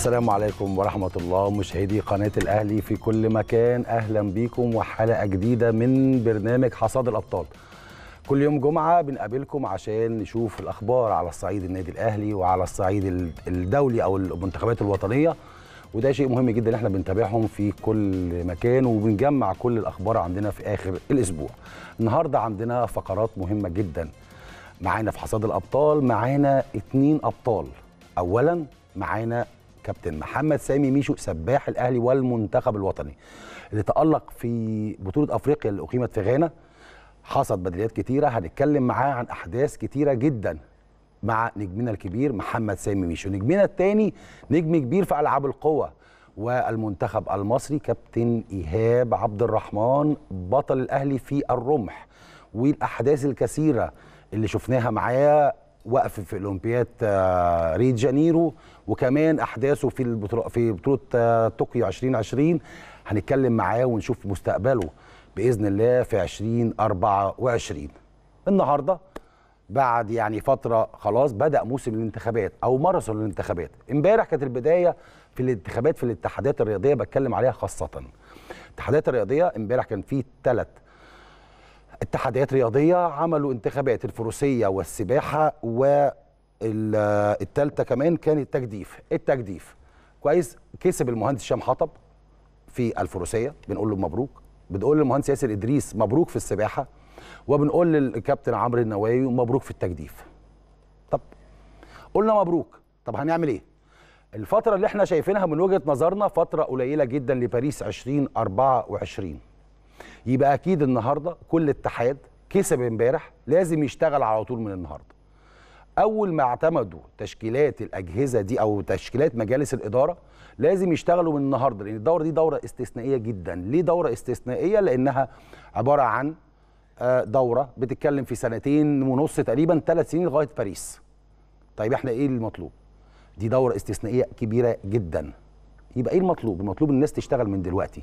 السلام عليكم ورحمة الله مشاهدي قناة الأهلي في كل مكان أهلا بيكم وحلقة جديدة من برنامج حصاد الأبطال كل يوم جمعة بنقابلكم عشان نشوف الأخبار على الصعيد النادي الأهلي وعلى الصعيد الدولي أو المنتخبات الوطنية وده شيء مهم جدا احنا بنتابعهم في كل مكان وبنجمع كل الأخبار عندنا في آخر الأسبوع النهاردة عندنا فقرات مهمة جدا معانا في حصاد الأبطال معانا اتنين أبطال أولا معانا كابتن محمد سامي ميشو سباح الاهلي والمنتخب الوطني اللي تالق في بطوله افريقيا اللي اقيمت في غانا حصد بدليات كتيره هنتكلم معاه عن احداث كتيره جدا مع نجمنا الكبير محمد سامي ميشو نجمنا الثاني نجم كبير في العاب القوه والمنتخب المصري كابتن ايهاب عبد الرحمن بطل الاهلي في الرمح والاحداث الكثيره اللي شفناها معاه وقف في اولمبياد آه، ريو جانيرو وكمان احداثه في البطوله في بطوله آه، طوكيو 2020 هنتكلم معاه ونشوف مستقبله باذن الله في 2024 النهارده بعد يعني فتره خلاص بدا موسم الانتخابات او ماراثون الانتخابات امبارح كانت البدايه في الانتخابات في الاتحادات الرياضيه بتكلم عليها خاصه الاتحادات الرياضيه امبارح كان في ثلاث اتحاديات رياضيه عملوا انتخابات الفروسيه والسباحه والتالتة كمان كان التجديف التجديف كويس كسب المهندس هشام حطب في الفروسيه بنقول له مبروك بنقول للمهندس ياسر ادريس مبروك في السباحه وبنقول للكابتن عمرو النواوي مبروك في التجديف طب قلنا مبروك طب هنعمل ايه الفتره اللي احنا شايفينها من وجهه نظرنا فتره قليله جدا لباريس 2024 يبقى اكيد النهارده كل اتحاد كسب امبارح لازم يشتغل على طول من النهارده اول ما اعتمدوا تشكيلات الاجهزه دي او تشكيلات مجالس الاداره لازم يشتغلوا من النهارده لان الدوره دي دوره استثنائيه جدا ليه دوره استثنائيه لانها عباره عن آه، دوره بتتكلم في سنتين ونص تقريبا ثلاث سنين لغايه باريس طيب احنا ايه المطلوب دي دوره استثنائيه كبيره جدا يبقى ايه المطلوب المطلوب الناس تشتغل من دلوقتي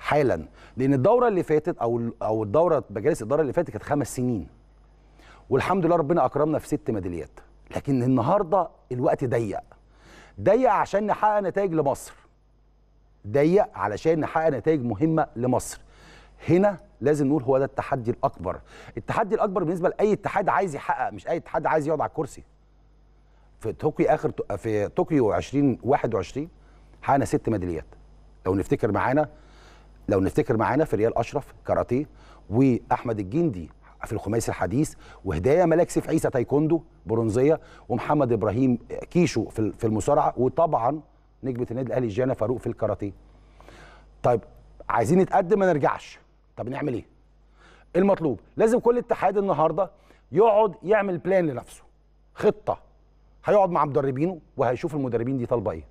حالا لان الدوره اللي فاتت او او الدوره مجالس الاداره اللي فاتت كانت خمس سنين والحمد لله ربنا اكرمنا في ست ميداليات لكن النهارده الوقت ضيق ضيق عشان نحقق نتائج لمصر ضيق علشان نحقق نتائج مهمه لمصر هنا لازم نقول هو ده التحدي الاكبر التحدي الاكبر بالنسبه لاي اتحاد عايز يحقق مش اي اتحاد عايز يقعد على الكرسي في طوكيو اخر في طوكيو 2021 حققنا ست ميداليات لو نفتكر معانا لو نفتكر معانا في ريال اشرف كاراتيه واحمد الجندي في الخماسي الحديث وهدايا ملاك سيف عيسى تايكوندو برونزيه ومحمد ابراهيم كيشو في المصارعه وطبعا نجمه النادي الاهلي جانا فاروق في الكاراتيه. طيب عايزين نتقدم ما نرجعش طب نعمل ايه؟ المطلوب لازم كل اتحاد النهارده يقعد يعمل بلان لنفسه خطه هيقعد مع مدربينه وهيشوف المدربين دي طالبه ايه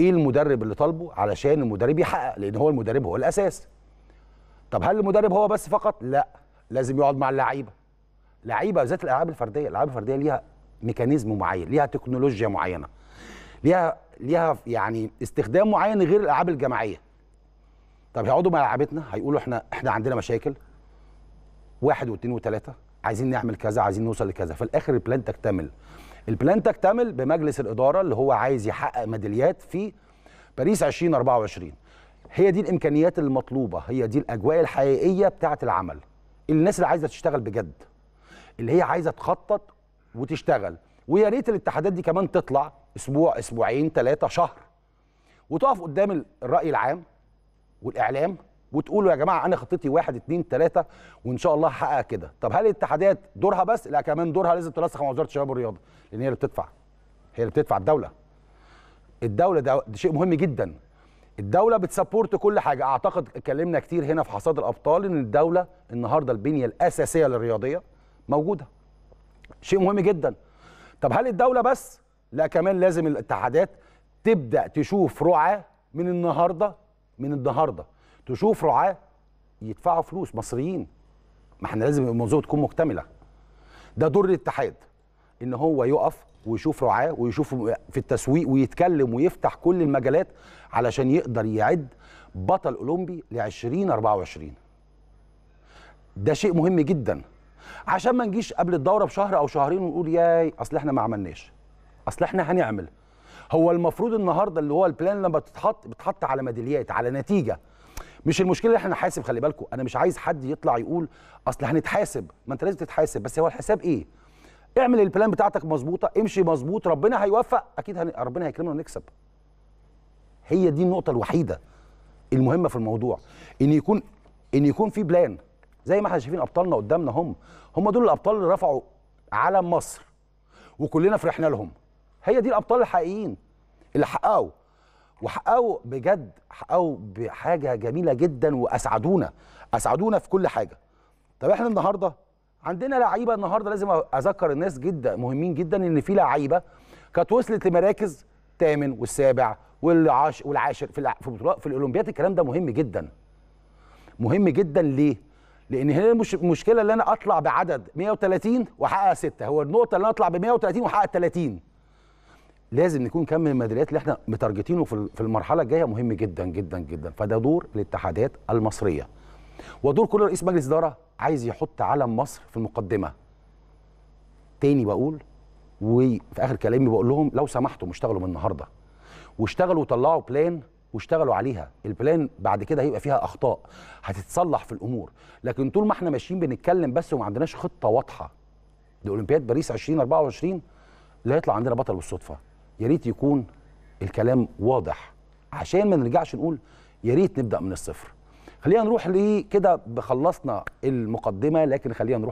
ايه المدرب اللي طالبه علشان المدرب يحقق لان هو المدرب هو الاساس طب هل المدرب هو بس فقط لا لازم يقعد مع اللعيبه لعيبه ذات الالعاب الفرديه الالعاب الفرديه ليها ميكانيزم معين ليها تكنولوجيا معينه ليها ليها يعني استخدام معين غير الالعاب الجماعيه طب هيقعدوا مع لعبتنا هيقولوا احنا احنا عندنا مشاكل واحد واثنين وثلاثه عايزين نعمل كذا عايزين نوصل لكذا في الاخر البلان تكتمل البلان تكتمل بمجلس الإدارة اللي هو عايز يحقق ميداليات في باريس 2024 هي دي الإمكانيات المطلوبة هي دي الأجواء الحقيقية بتاعة العمل الناس اللي عايزة تشتغل بجد اللي هي عايزة تخطط وتشتغل ويا ريت الاتحادات دي كمان تطلع اسبوع اسبوعين ثلاثه شهر وتقف قدام الراي العام والاعلام وتقولوا يا جماعه انا خطتي واحد اثنين ثلاثه وان شاء الله هحقق كده طب هل الاتحادات دورها بس لا كمان دورها لازم تنسق مع وزاره الشباب والرياضه لان هي اللي بتدفع هي اللي بتدفع الدوله الدوله ده, ده شيء مهم جدا الدوله بتسبورت كل حاجه اعتقد اتكلمنا كتير هنا في حصاد الابطال ان الدوله النهارده البنيه الاساسيه للرياضيه موجوده شيء مهم جدا طب هل الدوله بس لا كمان لازم الاتحادات تبدا تشوف رعاه من النهارده من النهارده تشوف رعاه يدفعوا فلوس مصريين ما احنا لازم المنظومه تكون مكتمله ده دور الاتحاد ان هو يقف ويشوف رعاه ويشوف في التسويق ويتكلم ويفتح كل المجالات علشان يقدر يعد بطل اولمبي ل 2024 ده شيء مهم جدا عشان ما نجيش قبل الدوره بشهر او شهرين ونقول ياي اصل احنا ما عملناش اصل احنا هنعمل هو المفروض النهارده اللي هو البلان لما بتتحط بتتحط على ميداليات على نتيجه مش المشكله اللي احنا نحاسب خلي بالكم انا مش عايز حد يطلع يقول اصل هنتحاسب ما انت لازم تتحاسب بس هو الحساب ايه اعمل البلان بتاعتك مظبوطه امشي مظبوط ربنا هيوفق اكيد هن... ربنا هيكرمنا ونكسب هي دي النقطه الوحيده المهمه في الموضوع ان يكون ان يكون في بلان زي ما احنا شايفين ابطالنا قدامنا هم هم دول الابطال اللي رفعوا علم مصر وكلنا فرحنا لهم هي دي الابطال الحقيقيين اللي حققوا وحققوا بجد حققوا بحاجه جميله جدا واسعدونا اسعدونا في كل حاجه طب احنا النهارده عندنا لعيبه النهارده لازم اذكر الناس جدا مهمين جدا ان في لعيبه كانت وصلت لمراكز الثامن والسابع والعاشر في في بطولات في الاولمبياد الكلام ده مهم جدا مهم جدا ليه لان هنا مش المشكله اللي انا اطلع بعدد 130 واحقق 6 هو النقطه اللي انا اطلع ب 130 واحقق 30 لازم نكون كم من الميداليات اللي احنا متارجتينه في المرحله الجايه مهم جدا جدا جدا فده دور الاتحادات المصريه ودور كل رئيس مجلس اداره عايز يحط علم مصر في المقدمه تاني بقول وفي اخر كلامي بقول لهم لو سمحتم اشتغلوا من النهارده واشتغلوا وطلعوا بلان واشتغلوا عليها البلان بعد كده هيبقى فيها اخطاء هتتصلح في الامور لكن طول ما احنا ماشيين بنتكلم بس وما عندناش خطه واضحه لاولمبياد باريس 2024 لا يطلع عندنا بطل بالصدفه يا ريت يكون الكلام واضح عشان ما نرجعش نقول يا ريت نبدا من الصفر خلينا نروح لكده خلصنا المقدمه لكن خلينا نروح